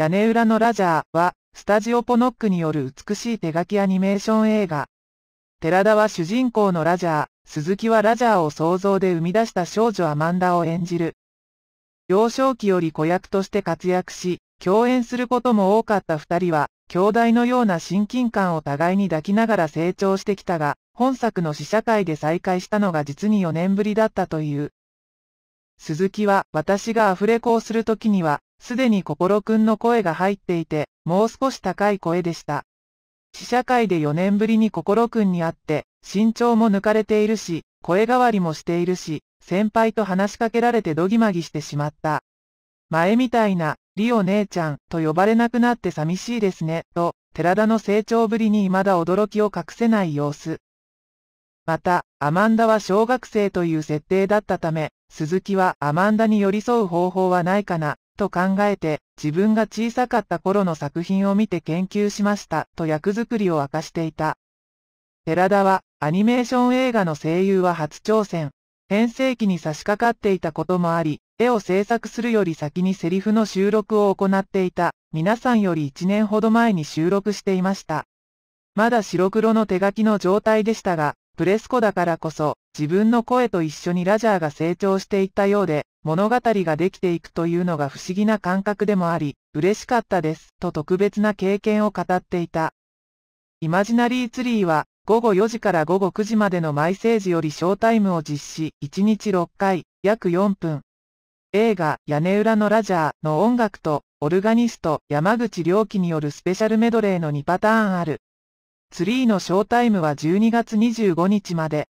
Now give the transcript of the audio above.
屋根裏のラジャーは、スタジオポノックによる美しい手書きアニメーション映画。寺田は主人公のラジャー、鈴木はラジャーを想像で生み出した少女アマンダを演じる。幼少期より子役として活躍し、共演することも多かった二人は、兄弟のような親近感を互いに抱きながら成長してきたが、本作の試写会で再会したのが実に4年ぶりだったという。鈴木は、私がアフレコをするときには、すでに心くんの声が入っていて、もう少し高い声でした。試写会で4年ぶりに心くんに会って、身長も抜かれているし、声変わりもしているし、先輩と話しかけられてどぎまぎしてしまった。前みたいな、リオ姉ちゃんと呼ばれなくなって寂しいですね、と、寺田の成長ぶりに未だ驚きを隠せない様子。また、アマンダは小学生という設定だったため、鈴木はアマンダに寄り添う方法はないかな、と考えて、自分が小さかった頃の作品を見て研究しました、と役作りを明かしていた。寺田は、アニメーション映画の声優は初挑戦。編成期に差し掛かっていたこともあり、絵を制作するより先にセリフの収録を行っていた、皆さんより1年ほど前に収録していました。まだ白黒の手書きの状態でしたが、プレスコだからこそ、自分の声と一緒にラジャーが成長していったようで、物語ができていくというのが不思議な感覚でもあり、嬉しかったです、と特別な経験を語っていた。イマジナリーツリーは、午後4時から午後9時までのマイセージよりショータイムを実施、1日6回、約4分。映画、屋根裏のラジャーの音楽と、オルガニスト、山口良樹によるスペシャルメドレーの2パターンある。ツリーのショータイムは12月25日まで。